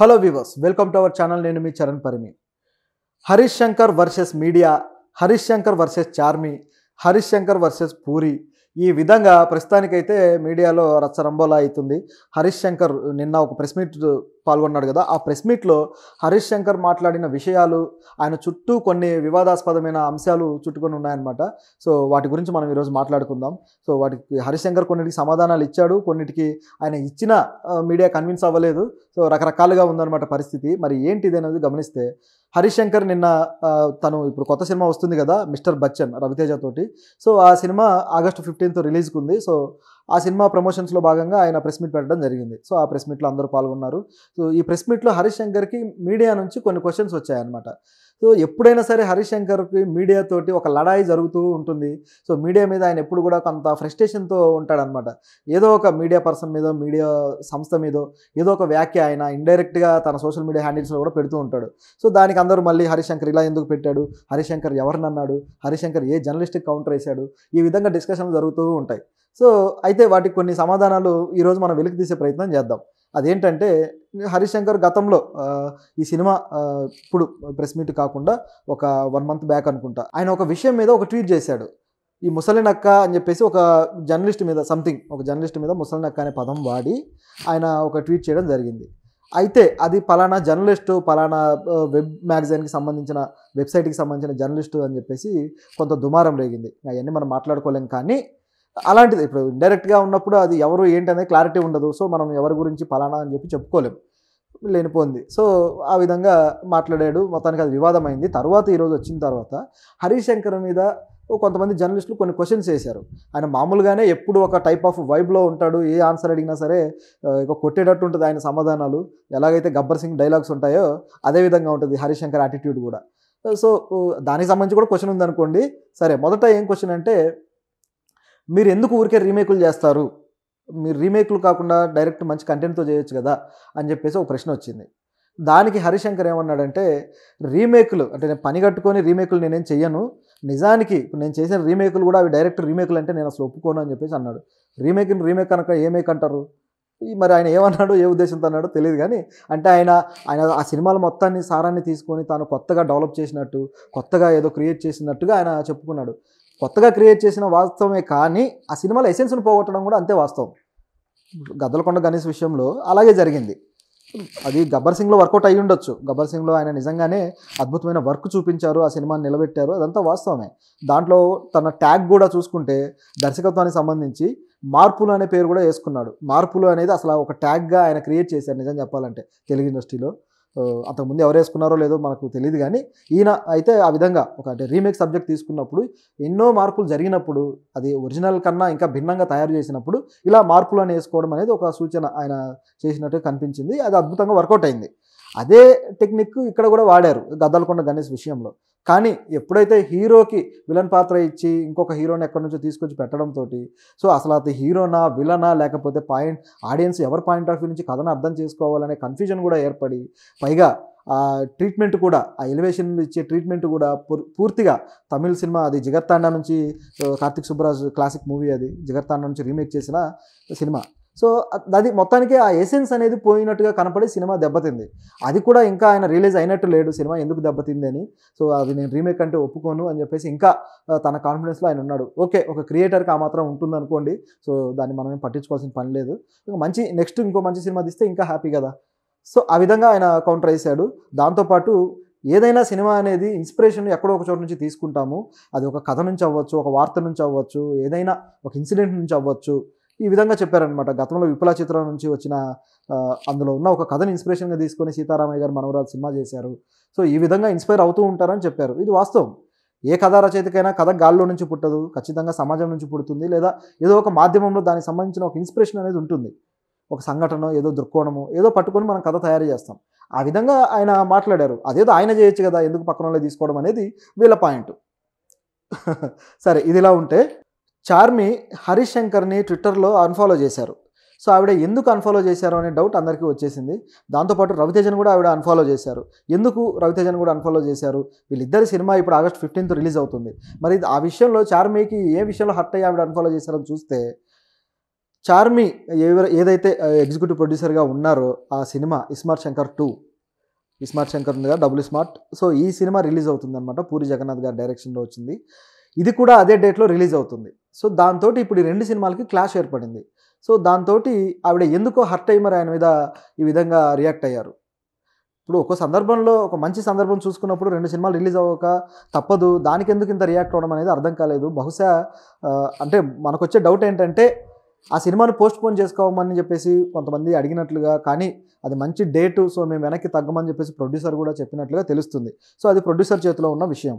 hello viewers welcome to our channel నేను మీ Charan Parimi Harishankar versus media Harishankar versus Charmi Harishankar versus Puri ఈ విధంగా ప్రస్తుతానికైతే మీడియాలో రచ్చరంబోలా అవుతుంది హరీష్ శంకర్ నిన్న ఒక ప్రెస్ మీట్ పాల్గొన్నాడు కదా ఆ ప్రెస్ మీట్లో హరీష్ శంకర్ మాట్లాడిన విషయాలు ఆయన చుట్టూ కొన్ని వివాదాస్పదమైన అంశాలు చుట్టుకొని ఉన్నాయన్నమాట సో వాటి గురించి మనం ఈరోజు మాట్లాడుకుందాం సో వాటికి హరీష్ శంకర్ కొన్నిటికి సమాధానాలు ఇచ్చాడు కొన్నిటికి ఆయన ఇచ్చిన మీడియా కన్విన్స్ అవ్వలేదు సో రకరకాలుగా ఉందన్నమాట పరిస్థితి మరి ఏంటిది అనేది గమనిస్తే హరిశంకర్ నిన్న తను ఇప్పుడు కొత్త సినిమా వస్తుంది కదా మిస్టర్ బచ్చన్ రవితేజ తోటి సో ఆ సినిమా ఆగస్టు ఫిఫ్టీన్త్ రిలీజ్కి ఉంది సో ఆ సినిమా ప్రమోషన్స్లో భాగంగా ఆయన ప్రెస్ మీట్ పెట్టడం జరిగింది సో ఆ ప్రెస్ మీట్లో అందరూ పాల్గొన్నారు సో ఈ ప్రెస్ మీట్లో హరిశంకర్కి మీడియా నుంచి కొన్ని క్వశ్చన్స్ వచ్చాయన్నమాట సో ఎప్పుడైనా సరే హరిశంకర్కి మీడియాతోటి ఒక లడాయి జరుగుతూ ఉంటుంది సో మీడియా మీద ఆయన ఎప్పుడు కూడా కొంత ఫ్రస్ట్రేషన్తో ఉంటాడనమాట ఏదో ఒక మీడియా పర్సన్ మీద మీడియా సంస్థ మీద ఏదో ఒక వ్యాఖ్య ఆయన ఇండైరెక్ట్గా తన సోషల్ మీడియా హ్యాండిల్స్లో కూడా పెడుతూ ఉంటాడు సో దానికి అందరూ మళ్ళీ హరిశంకర్ ఇలా ఎందుకు పెట్టాడు హరిశంకర్ ఎవరినన్నాడు హరిశంకర్ ఏ జర్నలిస్ట్కి కౌంటర్ వేశాడు ఈ విధంగా డిస్కషన్లు జరుగుతూ ఉంటాయి సో అయితే వాటికి కొన్ని సమాధానాలు ఈరోజు మనం వెలికి తీసే ప్రయత్నం చేద్దాం అదేంటంటే హరిశంకర్ గతంలో ఈ సినిమా ఇప్పుడు ప్రెస్ మీట్ కాకుండా ఒక వన్ మంత్ బ్యాక్ అనుకుంటా ఆయన ఒక విషయం మీద ఒక ట్వీట్ చేశాడు ఈ ముసలినక్క అని చెప్పేసి ఒక జర్నలిస్ట్ మీద సంథింగ్ ఒక జర్నలిస్ట్ మీద ముసలినక్క అనే పదం వాడి ఆయన ఒక ట్వీట్ చేయడం జరిగింది అయితే అది పలానా జర్నలిస్టు పలానా వెబ్ మ్యాగజైన్కి సంబంధించిన వెబ్సైట్కి సంబంధించిన జర్నలిస్టు అని చెప్పేసి కొంత దుమారం రేగింది అవన్నీ మనం మాట్లాడుకోలేం కానీ అలాంటిది ఇప్పుడు డైరెక్ట్గా ఉన్నప్పుడు అది ఎవరు అనేది క్లారిటీ ఉండదు సో మనం ఎవరి గురించి పలానా అని చెప్పి చెప్పుకోలేము లేనిపోయింది సో ఆ విధంగా మాట్లాడాడు మొత్తానికి అది వివాదమైంది తర్వాత ఈరోజు వచ్చిన తర్వాత హరిశంకర్ మీద కొంతమంది జర్నలిస్టులు కొన్ని క్వశ్చన్స్ వేశారు ఆయన మామూలుగానే ఎప్పుడు ఒక టైప్ ఆఫ్ వైబ్లో ఉంటాడు ఏ ఆన్సర్ అడిగినా సరే ఇక కొట్టేటట్టు ఉంటుంది ఆయన సమాధానాలు ఎలాగైతే గబ్బర్ సింగ్ డైలాగ్స్ ఉంటాయో అదే విధంగా ఉంటుంది హరిశంకర్ యాటిట్యూడ్ కూడా సో దానికి సంబంధించి కూడా క్వశ్చన్ ఉందనుకోండి సరే మొదట ఏం క్వశ్చన్ అంటే మీరు ఎందుకు ఊరికే రీమేకులు చేస్తారు మీరు రీమేక్లు కాకుండా డైరెక్ట్ మంచి కంటెంట్తో చేయొచ్చు కదా అని చెప్పేసి ఒక ప్రశ్న వచ్చింది దానికి హరిశంకర్ ఏమన్నాడంటే రీమేకులు అంటే నేను పని కట్టుకొని రీమేకులు నేనేం చెయ్యను నిజానికి ఇప్పుడు నేను చేసిన రీమేకులు కూడా అవి డైరెక్ట్ రీమేకులు అంటే నేను అసలు ఒప్పుకోను అని చెప్పేసి అన్నాడు రీమేక్ రీమేక్ అనక ఏమేక్ అంటారు మరి ఆయన ఏమన్నాడు ఏ ఉద్దేశంతో అన్నాడో తెలియదు కానీ అంటే ఆయన ఆయన ఆ సినిమాల మొత్తాన్ని సారాన్ని తీసుకొని తాను కొత్తగా డెవలప్ చేసినట్టు కొత్తగా ఏదో క్రియేట్ చేసినట్టుగా ఆయన చెప్పుకున్నాడు కొత్తగా క్రియేట్ చేసిన వాస్తవమే కానీ ఆ సినిమాల ఎసెన్స్ను పోగొట్టడం కూడా అంతే వాస్తవం గద్దలకొండ గణేష్ విషయంలో అలాగే జరిగింది అది గబ్బర్ సింగ్లో వర్కౌట్ అయ్యి ఉండొచ్చు గబ్బర్ సింగ్లో ఆయన నిజంగానే అద్భుతమైన వర్క్ చూపించారు ఆ సినిమాని నిలబెట్టారు అదంతా వాస్తవమే దాంట్లో తన ట్యాగ్ కూడా చూసుకుంటే దర్శకత్వానికి సంబంధించి మార్పులు అనే పేరు కూడా వేసుకున్నాడు మార్పులు అనేది అసలు ఒక ట్యాగ్గా ఆయన క్రియేట్ చేశారు నిజం చెప్పాలంటే తెలుగు ఇండస్ట్రీలో అంతకుముందు ఎవరు వేసుకున్నారో లేదో మనకు తెలియదు కానీ ఈయన అయితే ఆ విధంగా ఒక అంటే రీమేక్ సబ్జెక్ట్ తీసుకున్నప్పుడు ఎన్నో మార్పులు జరిగినప్పుడు అది ఒరిజినల్ కన్నా ఇంకా భిన్నంగా తయారు చేసినప్పుడు ఇలా మార్పులు అని వేసుకోవడం అనేది ఒక సూచన ఆయన చేసినట్టు కనిపించింది అది అద్భుతంగా వర్కౌట్ అయింది అదే టెక్నిక్ ఇక్కడ కూడా వాడారు గద్దలకొండ గణేష్ విషయంలో కానీ ఎప్పుడైతే హీరోకి విలన్ పాత్ర ఇచ్చి ఇంకొక హీరోని ఎక్కడి నుంచో తీసుకొచ్చి పెట్టడంతో సో అసలు అది హీరోనా విలనా లేకపోతే పాయింట్ ఆడియన్స్ ఎవరి పాయింట్ ఆఫ్ వ్యూ నుంచి కథను అర్థం చేసుకోవాలనే కన్ఫ్యూజన్ కూడా ఏర్పడి పైగా ఆ ట్రీట్మెంట్ కూడా ఆ ఎలివేషన్ ఇచ్చే ట్రీట్మెంట్ కూడా పూర్తిగా తమిళ సినిమా అది జగత్తాండ నుంచి కార్తీక్ సుబ్బరాజు క్లాసిక్ మూవీ అది జగత్తాండ నుంచి రీమేక్ చేసిన సినిమా సో అది మొత్తానికి ఆ ఎసెన్స్ అనేది పోయినట్టుగా కనపడి సినిమా దెబ్బతింది అది కూడా ఇంకా ఆయన రిలీజ్ అయినట్టు లేడు సినిమా ఎందుకు దెబ్బతింది అని సో అది నేను రీమేక్ అంటే ఒప్పుకోను అని చెప్పేసి ఇంకా తన కాన్ఫిడెన్స్లో ఆయన ఉన్నాడు ఓకే ఒక క్రియేటర్కి ఆ మాత్రం ఉంటుంది అనుకోండి సో దాన్ని మనమేం పట్టించుకోవాల్సిన పని లేదు మంచి నెక్స్ట్ ఇంకో మంచి సినిమా తీస్తే ఇంకా హ్యాపీ కదా సో ఆ విధంగా ఆయన కౌంటర్ వేశాడు దాంతోపాటు ఏదైనా సినిమా అనేది ఇన్స్పిరేషన్ ఎక్కడో ఒక చోట నుంచి తీసుకుంటాము అది ఒక కథ నుంచి అవ్వచ్చు ఒక వార్త నుంచి అవ్వచ్చు ఏదైనా ఒక ఇన్సిడెంట్ నుంచి అవ్వచ్చు ఈ విధంగా చెప్పారనమాట గతంలో విపుల చిత్రం నుంచి వచ్చిన అందులో ఉన్న ఒక కథను ఇన్స్పిరేషన్గా తీసుకొని సీతారామయ్య గారు మనవరాలు సినిమా చేశారు సో ఈ విధంగా ఇన్స్పైర్ అవుతూ ఉంటారని చెప్పారు ఇది వాస్తవం ఏ కథా రచయితకైనా కథ గాల్లో నుంచి పుట్టదు ఖచ్చితంగా సమాజం నుంచి పుడుతుంది లేదా ఏదో ఒక మాధ్యమంలో దానికి సంబంధించిన ఒక ఇన్స్పిరేషన్ అనేది ఉంటుంది ఒక సంఘటన ఏదో దృక్కోణము ఏదో పట్టుకొని మనం కథ తయారు చేస్తాం ఆ విధంగా ఆయన మాట్లాడారు అదేదో ఆయన చేయొచ్చు కదా ఎందుకు పక్కన తీసుకోవడం అనేది వీళ్ళ పాయింట్ సరే ఇదిలా ఉంటే చార్మి హరీష్ శంకర్ని ట్విట్టర్లో అన్ఫాలో చేశారు సో ఆవిడ ఎందుకు అన్ఫాలో చేశారు అనే డౌట్ అందరికీ వచ్చేసింది దాంతోపాటు రవితేజన్ కూడా ఆవిడ అన్ఫాలో చేశారు ఎందుకు రవితేజన్ కూడా అన్ఫాలో చేశారు వీళ్ళిద్దరి సినిమా ఇప్పుడు ఆగస్ట్ ఫిఫ్టీన్త్ రిలీజ్ అవుతుంది మరి ఆ విషయంలో చార్మీకి ఏ విషయంలో హర్ట్ అయ్యి ఆవిడ అన్ఫాలో చేశారని చూస్తే చార్మి ఏదైతే ఎగ్జిక్యూటివ్ ప్రొడ్యూసర్గా ఉన్నారో ఆ సినిమా ఇస్మార్ట్ శంకర్ టూ ఇస్మార్ట్ శంకర్ ఉంది కదా డబుల్ స్మార్ట్ సో ఈ సినిమా రిలీజ్ అవుతుంది అనమాట పూరి జగన్నాథ్ గారి డైరెక్షన్లో వచ్చింది ఇది కూడా అదే డేట్లో రిలీజ్ అవుతుంది సో దాంతో ఇప్పుడు ఈ రెండు సినిమాలకి క్లాష్ ఏర్పడింది సో దాంతో ఆవిడ ఎందుకో హర్ట్ అయ్యి మరి ఆయన మీద ఈ విధంగా రియాక్ట్ అయ్యారు ఇప్పుడు ఒక సందర్భంలో ఒక మంచి సందర్భం చూసుకున్నప్పుడు రెండు సినిమాలు రిలీజ్ అవ్వక తప్పదు దానికి ఎందుకు ఇంత రియాక్ట్ అవ్వడం అనేది అర్థం కాలేదు బహుశా అంటే మనకొచ్చే డౌట్ ఏంటంటే ఆ సినిమాను పోస్ట్ పోన్ చేసుకోమని చెప్పేసి కొంతమంది అడిగినట్లుగా కానీ అది మంచి డేటు సో మేము వెనక్కి తగ్గమని చెప్పేసి ప్రొడ్యూసర్ కూడా చెప్పినట్లుగా తెలుస్తుంది సో అది ప్రొడ్యూసర్ చేతిలో ఉన్న విషయం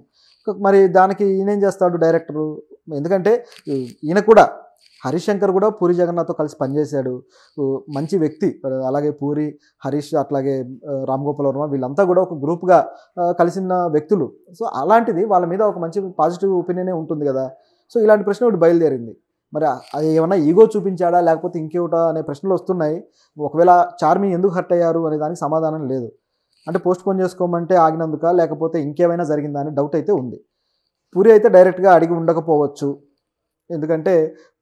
మరి దానికి ఈయనేం చేస్తాడు డైరెక్టరు ఎందుకంటే ఈయన కూడా హరిశంకర్ కూడా పూరి జగన్నాథ్తో కలిసి పనిచేశాడు మంచి వ్యక్తి అలాగే పూరి హరీష్ అట్లాగే రామ్ గోపాల్ వర్మ వీళ్ళంతా కూడా ఒక గ్రూప్గా కలిసిన వ్యక్తులు సో అలాంటిది వాళ్ళ మీద ఒక మంచి పాజిటివ్ ఒపీనియనే ఉంటుంది కదా సో ఇలాంటి ప్రశ్న ఒకటి బయలుదేరింది మరి అది ఏమన్నా ఈగో చూపించాడా లేకపోతే ఇంకేమిటా అనే ప్రశ్నలు వస్తున్నాయి ఒకవేళ చార్మింగ్ ఎందుకు హర్ట్ అయ్యారు అనే దానికి సమాధానం లేదు అంటే పోస్ట్ పోన్ చేసుకోమంటే ఆగినందుక లేకపోతే ఇంకేమైనా జరిగిందా అని డౌట్ అయితే ఉంది పూరి అయితే డైరెక్ట్గా అడిగి ఉండకపోవచ్చు ఎందుకంటే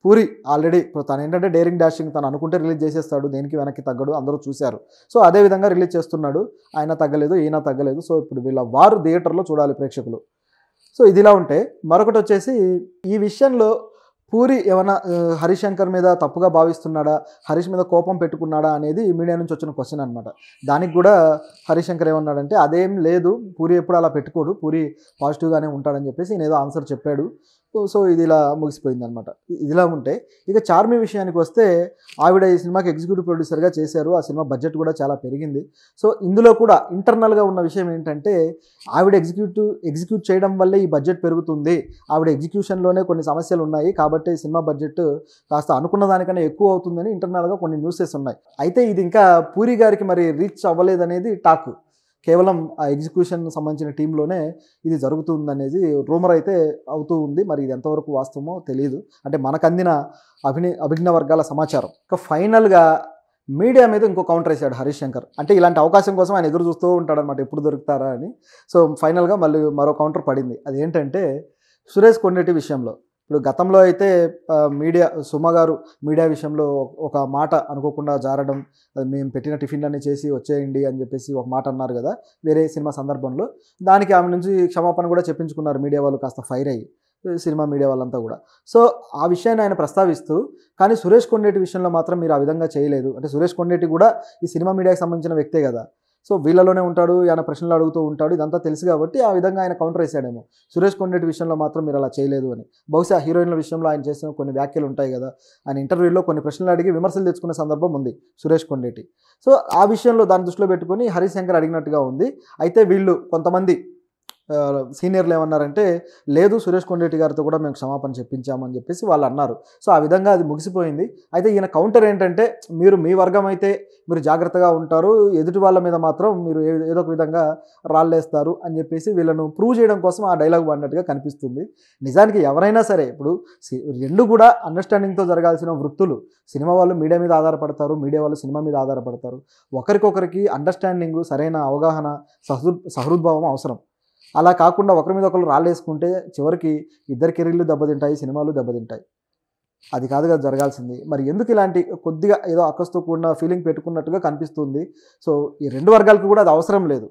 పూరి ఆల్రెడీ తను ఏంటంటే డేరింగ్ డాషింగ్ తను అనుకుంటే రిలీజ్ చేసేస్తాడు దేనికి వెనక్కి తగ్గడు అందరూ చూశారు సో అదే విధంగా రిలీజ్ చేస్తున్నాడు ఆయన తగ్గలేదు ఈయన తగ్గలేదు సో ఇప్పుడు వీళ్ళ వారు థియేటర్లో చూడాలి ప్రేక్షకులు సో ఇదిలా ఉంటే మరొకటి వచ్చేసి ఈ విషయంలో పూరి ఏమైనా హరిశంకర్ మీద తప్పుగా భావిస్తున్నాడా హరీష్ మీద కోపం పెట్టుకున్నాడా అనేది మీడియా నుంచి వచ్చిన క్వశ్చన్ అనమాట దానికి కూడా హరిశంకర్ ఏమన్నాడంటే అదేం లేదు పూరి ఎప్పుడు అలా పెట్టుకోడు పూరి పాజిటివ్గానే ఉంటాడని చెప్పేసి నేను ఏదో ఆన్సర్ చెప్పాడు సో ఇది ఇలా ముగిసిపోయింది అనమాట ఇదిలా ఉంటే ఇక చార్మి విషయానికి వస్తే ఆవిడ ఈ సినిమాకి ఎగ్జిక్యూటివ్ ప్రొడ్యూసర్గా చేశారు ఆ సినిమా బడ్జెట్ కూడా చాలా పెరిగింది సో ఇందులో కూడా ఇంటర్నల్గా ఉన్న విషయం ఏంటంటే ఆవిడ ఎగ్జిక్యూటివ్ ఎగ్జిక్యూట్ చేయడం వల్లే ఈ బడ్జెట్ పెరుగుతుంది ఆవిడ ఎగ్జిక్యూషన్లోనే కొన్ని సమస్యలు ఉన్నాయి కాబట్టి ఈ సినిమా బడ్జెట్ కాస్త అనుకున్న దానికన్నా ఎక్కువ అవుతుందని ఇంటర్నల్గా కొన్ని న్యూసెస్ ఉన్నాయి అయితే ఇది ఇంకా పూరి గారికి మరి రీచ్ అవ్వలేదనేది టాక్ కేవలం ఆ ఎగ్జిక్యూషన్ సంబంధించిన టీంలోనే ఇది జరుగుతుందనేది రూమర్ అయితే అవుతూ ఉంది మరి ఇది ఎంతవరకు వాస్తవమో తెలియదు అంటే మనకు అందిన అభిని అభిజ్ఞ వర్గాల సమాచారం ఇక ఫైనల్గా మీడియా మీద ఇంకో కౌంటర్ వేసాడు హరీష్ శంకర్ అంటే ఇలాంటి అవకాశం కోసం ఆయన ఎదురు చూస్తూ ఉంటాడనమాట ఎప్పుడు దొరుకుతారా అని సో ఫైనల్గా మళ్ళీ మరో కౌంటర్ పడింది అదేంటంటే సురేష్ కొండటి విషయంలో ఇప్పుడు గతంలో అయితే మీడియా సుమ గారు మీడియా విషయంలో ఒక మాట అనుకోకుండా జారడం మేము పెట్టిన టిఫిన్లన్నీ చేసి వచ్చేయండి అని చెప్పేసి ఒక మాట అన్నారు కదా వేరే సినిమా సందర్భంలో దానికి ఆమె నుంచి క్షమాపణ కూడా చెప్పించుకున్నారు మీడియా వాళ్ళు కాస్త ఫైర్ అయ్యి సినిమా మీడియా వాళ్ళంతా కూడా సో ఆ విషయాన్ని ఆయన ప్రస్తావిస్తూ కానీ సురేష్ కొండేటి విషయంలో మాత్రం మీరు ఆ విధంగా చేయలేదు అంటే సురేష్ కొండేటి కూడా ఈ సినిమా మీడియాకి సంబంధించిన వ్యక్తే కదా సో వీళ్ళలోనే ఉంటాడు ఆయన ప్రశ్నలు అడుగుతూ ఉంటాడు ఇదంతా తెలుసు కాబట్టి ఆ విధంగా ఆయన కౌంటర్ వేసాడేమో సురేష్ కొండెటి విషయంలో మాత్రం మీరు అలా చేయలేదు అని బహుశా హీరోయిన్ల విషయంలో ఆయన చేసిన కొన్ని వ్యాఖ్యలు ఉంటాయి కదా ఆయన ఇంటర్వ్యూలో కొన్ని ప్రశ్నలు అడిగి విమర్శలు తెచ్చుకునే సందర్భం ఉంది సురేష్ కొండేటి సో ఆ విషయంలో దాని దృష్టిలో పెట్టుకుని హరిశంకర్ అడిగినట్టుగా ఉంది అయితే వీళ్ళు కొంతమంది సీనియర్లు ఏమన్నారంటే లేదు సురేష్ కొండరెడ్డి గారితో కూడా మేము క్షమాపణ చెప్పించామని చెప్పేసి వాళ్ళు అన్నారు సో ఆ విధంగా అది ముగిసిపోయింది అయితే ఈయన కౌంటర్ ఏంటంటే మీరు మీ వర్గం అయితే మీరు జాగ్రత్తగా ఉంటారు ఎదుటి వాళ్ళ మీద మాత్రం మీరు ఏదో ఒక విధంగా రాళ్ళేస్తారు అని చెప్పేసి వీళ్ళను ప్రూవ్ చేయడం కోసం ఆ డైలాగ్ పడినట్టుగా కనిపిస్తుంది నిజానికి ఎవరైనా సరే ఇప్పుడు రెండు కూడా అండర్స్టాండింగ్తో జరగాల్సిన వృత్తులు సినిమా వాళ్ళు మీడియా మీద ఆధారపడతారు మీడియా వాళ్ళు సినిమా మీద ఆధారపడతారు ఒకరికొకరికి అండర్స్టాండింగ్ సరైన అవగాహన సహృ సహృద్భావం అవసరం అలా కాకుండా ఒకరి మీద ఒకరు రాళ్ళేసుకుంటే చివరికి ఇద్దరి కెరీర్లు దెబ్బతింటాయి సినిమాలు దెబ్బతింటాయి అది కాదు కదా జరగాల్సింది మరి ఎందుకు ఇలాంటి కొద్దిగా ఏదో అక్కస్తో కూడిన ఫీలింగ్ పెట్టుకున్నట్టుగా కనిపిస్తుంది సో ఈ రెండు వర్గాలకు కూడా అది అవసరం లేదు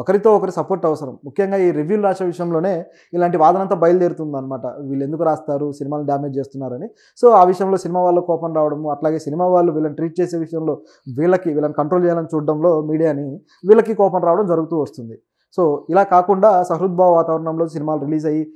ఒకరితో ఒకరి సపోర్ట్ అవసరం ముఖ్యంగా ఈ రివ్యూలు రాసే విషయంలోనే ఇలాంటి వాదనంతా బయలుదేరుతుంది అనమాట వీళ్ళు ఎందుకు రాస్తారు సినిమాలు డ్యామేజ్ చేస్తున్నారని సో ఆ విషయంలో సినిమా వాళ్ళు కోపం రావడము అట్లాగే సినిమా వాళ్ళు వీళ్ళని ట్రీట్ చేసే విషయంలో వీళ్ళకి వీళ్ళని కంట్రోల్ చేయాలని చూడడంలో మీడియాని వీళ్ళకి కోపం రావడం జరుగుతూ వస్తుంది సో ఇలా కాకుండా సహృద్భావ వాతావరణంలో సినిమాలు రిలీజ్ అయ్యి